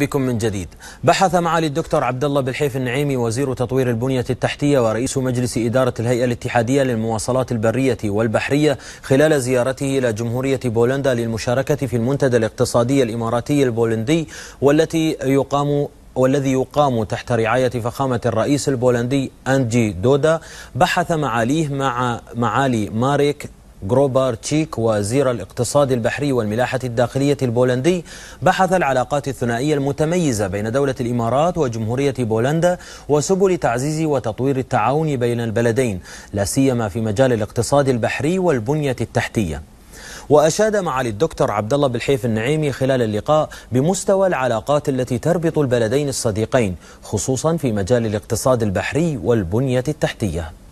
بكم من جديد بحث معالي الدكتور عبد الله بالحيف النعيمي وزير تطوير البنية التحتية ورئيس مجلس إدارة الهيئة الاتحادية للمواصلات البرية والبحرية خلال زيارته إلى جمهورية بولندا للمشاركة في المنتدى الاقتصادي الإماراتي البولندي والتي يقام والذي يقام تحت رعاية فخامة الرئيس البولندي أنجي دودا بحث معاليه مع معالي ماريك جروبار تشيك وزير الاقتصاد البحري والملاحة الداخلية البولندي بحث العلاقات الثنائية المتميزة بين دولة الإمارات وجمهورية بولندا وسبل تعزيز وتطوير التعاون بين البلدين لا سيما في مجال الاقتصاد البحري والبنية التحتية وأشاد معالي الدكتور عبد الله بالحيف النعيمي خلال اللقاء بمستوى العلاقات التي تربط البلدين الصديقين خصوصا في مجال الاقتصاد البحري والبنية التحتية